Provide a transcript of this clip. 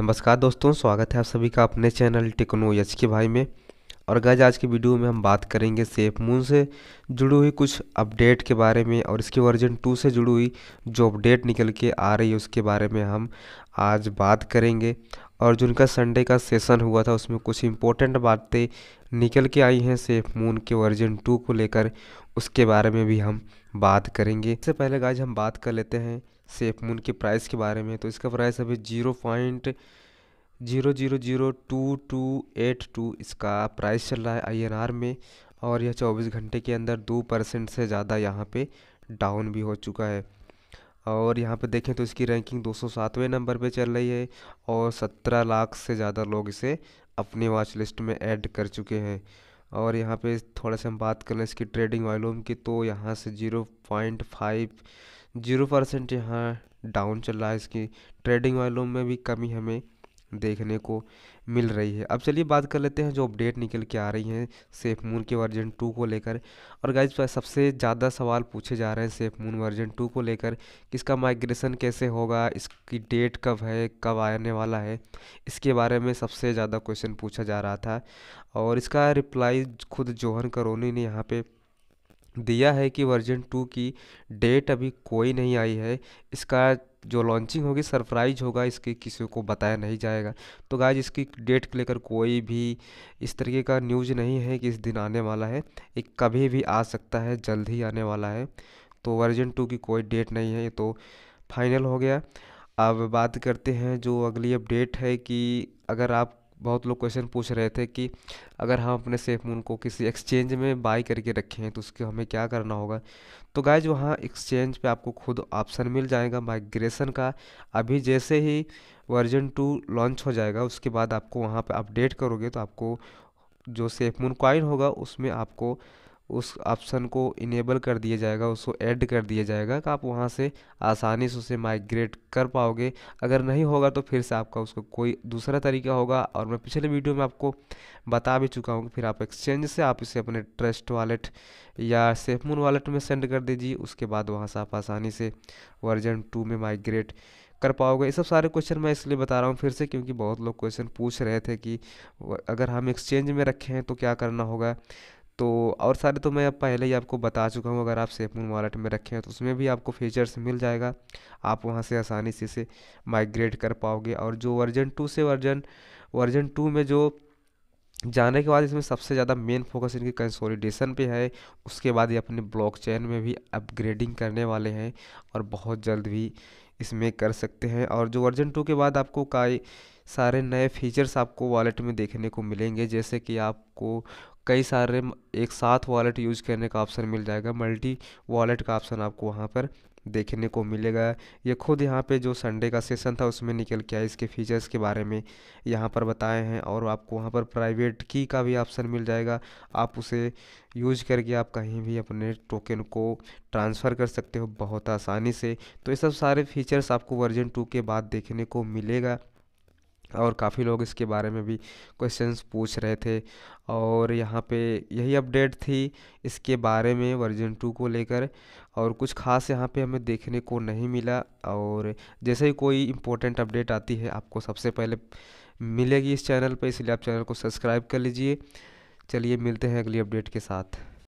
नमस्कार दोस्तों स्वागत है आप सभी का अपने चैनल टेक्नो यच के भाई में और गज आज के वीडियो में हम बात करेंगे सेफ मून से जुड़ी हुई कुछ अपडेट के बारे में और इसके वर्जन टू से जुड़ी हुई जो अपडेट निकल के आ रही है उसके बारे में हम आज बात करेंगे और जिनका संडे का सेशन हुआ था उसमें कुछ इम्पोर्टेंट बातें निकल के आई हैं सेफ मून के वर्जन टू को लेकर उसके बारे में भी हम बात करेंगे इससे पहले गाज हम बात कर लेते हैं सेफ मून के प्राइस के बारे में तो इसका प्राइस अभी zero point zero zero zero two two eight two इसका प्राइस चल रहा है आईएनआर में और यह चौबीस घंटे के अंदर दो परसेंट से ज़्यादा यहाँ पे डाउन भी हो चुका है और यहाँ पे देखें तो इसकी रैंकिंग सातवें नंबर पे चल रही है और सत्रह लाख से ज़्यादा लोग इसे अपनी वॉच लिस्ट में ऐड कर चुके हैं और यहाँ पे थोड़ा सा हम बात कर लें इसकी ट्रेडिंग वॉल्यूम की तो यहाँ से zero point five zero percent यहाँ डाउन चल रहा है इसकी ट्रेडिंग वॉल्यूम में भी कमी हमें देखने को मिल रही है अब चलिए बात कर लेते हैं जो अपडेट निकल के आ रही हैं सेफ मून के वर्जन टू को लेकर और गाइज सबसे ज़्यादा सवाल पूछे जा रहे हैं सेफ मून वर्जन टू को लेकर किसका माइग्रेशन कैसे होगा इसकी डेट कब है कब आने वाला है इसके बारे में सबसे ज़्यादा क्वेश्चन पूछा जा रहा था और इसका रिप्लाई खुद जोहन करोनी ने यहाँ पर दिया है कि वर्जन टू की डेट अभी कोई नहीं आई है इसका जो लॉन्चिंग होगी सरप्राइज होगा इसके किसी को बताया नहीं जाएगा तो गाय इसकी डेट को लेकर कोई भी इस तरीके का न्यूज नहीं है कि इस दिन आने वाला है एक कभी भी आ सकता है जल्द ही आने वाला है तो वर्जन टू की कोई डेट नहीं है ये तो फाइनल हो गया अब बात करते हैं जो अगली अपडेट है कि अगर आप बहुत लोग क्वेश्चन पूछ रहे थे कि अगर हम अपने सेफ मून को किसी एक्सचेंज में बाई करके रखे हैं तो उसके हमें क्या करना होगा तो गाइज वहाँ एक्सचेंज पे आपको खुद ऑप्शन मिल जाएगा माइग्रेशन का अभी जैसे ही वर्जन टू लॉन्च हो जाएगा उसके बाद आपको वहाँ पर अपडेट करोगे तो आपको जो सेफ मून कॉइन होगा उसमें आपको उस ऑप्शन को इनेबल कर दिया जाएगा उसको ऐड कर दिया जाएगा तो आप वहाँ से आसानी से उसे माइग्रेट कर पाओगे अगर नहीं होगा तो फिर से आपका उसका कोई दूसरा तरीका होगा और मैं पिछले वीडियो में आपको बता भी चुका हूँ कि फिर आप एक्सचेंज से आप इसे अपने ट्रस्ट वॉलेट या सेफमून वॉलेट में सेंड कर दीजिए उसके बाद वहाँ से आप आसानी से वर्जन टू में माइग्रेट कर पाओगे ये सब सारे क्वेश्चन मैं इसलिए बता रहा हूँ फिर से क्योंकि बहुत लोग क्वेश्चन पूछ रहे थे कि अगर हम एक्सचेंज में रखे हैं तो क्या करना होगा तो और सारे तो मैं पहले ही आपको बता चुका हूँ अगर आप सेफमून वॉलेट में रखे हैं तो उसमें भी आपको फीचर्स मिल जाएगा आप वहाँ से आसानी से इसे माइग्रेट कर पाओगे और जो वर्जन टू से वर्जन वर्जन टू में जो जाने के बाद इसमें सबसे ज़्यादा मेन फोकस इनकी कंसोलिडेशन पे है उसके बाद ये अपने ब्लॉकचेन में भी अपग्रेडिंग करने वाले हैं और बहुत जल्द भी इसमें कर सकते हैं और जो वर्जन टू के बाद आपको काई सारे नए फीचर्स आपको वॉलेट में देखने को मिलेंगे जैसे कि आपको कई सारे एक साथ वॉलेट यूज करने का ऑप्शन मिल जाएगा मल्टी वॉलेट का ऑप्शन आपको वहाँ पर देखने को मिलेगा ये खुद यहाँ पे जो संडे का सेशन था उसमें निकल के आए इसके फीचर्स के बारे में यहाँ पर बताए हैं और आपको वहाँ पर प्राइवेट की का भी ऑप्शन मिल जाएगा आप उसे यूज करके आप कहीं भी अपने टोकन को ट्रांसफ़र कर सकते हो बहुत आसानी से तो ये सब सारे फीचर्स आपको वर्जन टू के बाद देखने को मिलेगा और काफ़ी लोग इसके बारे में भी क्वेश्चंस पूछ रहे थे और यहाँ पे यही अपडेट थी इसके बारे में वर्जन टू को लेकर और कुछ खास यहाँ पे हमें देखने को नहीं मिला और जैसे ही कोई इम्पोर्टेंट अपडेट आती है आपको सबसे पहले मिलेगी इस चैनल पे इसलिए आप चैनल को सब्सक्राइब कर लीजिए चलिए मिलते हैं अगली अपडेट के साथ